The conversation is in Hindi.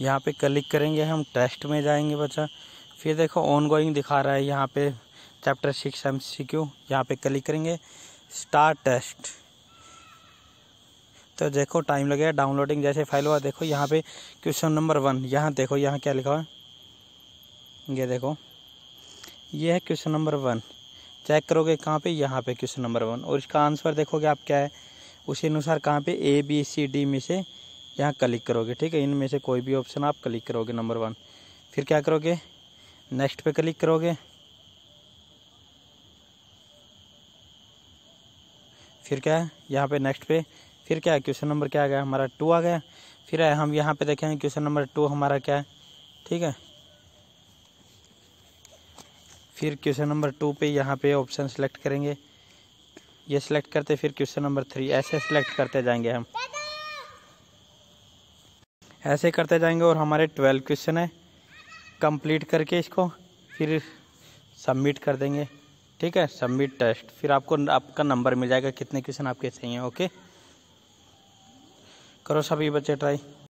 यहाँ पे क्लिक करेंगे हम टेस्ट में जाएंगे बच्चा फिर देखो ऑन गोइंग दिखा रहा है यहाँ पे chapter six M C Q यहाँ पर क्लिक करेंगे स्टार टेस्ट तो देखो टाइम लगेगा डाउनलोडिंग जैसे फाइल हुआ देखो यहाँ पे क्वेश्चन नंबर वन यहाँ देखो यहाँ क्या लिखा हुआ है ये देखो ये है क्वेश्चन नंबर वन चेक करोगे कहाँ पे यहाँ पे क्वेश्चन नंबर वन और इसका आंसर देखोगे आप क्या है उसी अनुसार कहाँ पे ए बी सी डी में से यहाँ क्लिक करोगे ठीक है इनमें से कोई भी ऑप्शन आप क्लिक करोगे नंबर वन फिर क्या करोगे नेक्स्ट पे क्लिक करोगे फिर क्या है यहाँ पे नेक्स्ट पे फिर क्या है क्वेश्चन नंबर क्या आ गया हमारा टू आ गया फिर हम यहाँ पे देखेंगे क्वेश्चन नंबर टू हमारा क्या है ठीक है फिर क्वेश्चन नंबर टू पे यहाँ पे ऑप्शन सेलेक्ट करेंगे ये सिलेक्ट करते फिर क्वेश्चन नंबर थ्री ऐसे सिलेक्ट करते जाएंगे हम ऐसे करते जाएंगे और हमारे ट्वेल्व क्वेश्चन है कंप्लीट करके इसको फिर सबमिट कर देंगे ठीक है सबमिट टेस्ट फिर आपको आपका नंबर मिल जाएगा कितने क्वेश्चन आपके चाहिए ओके करो सभी बच्चे ट्राई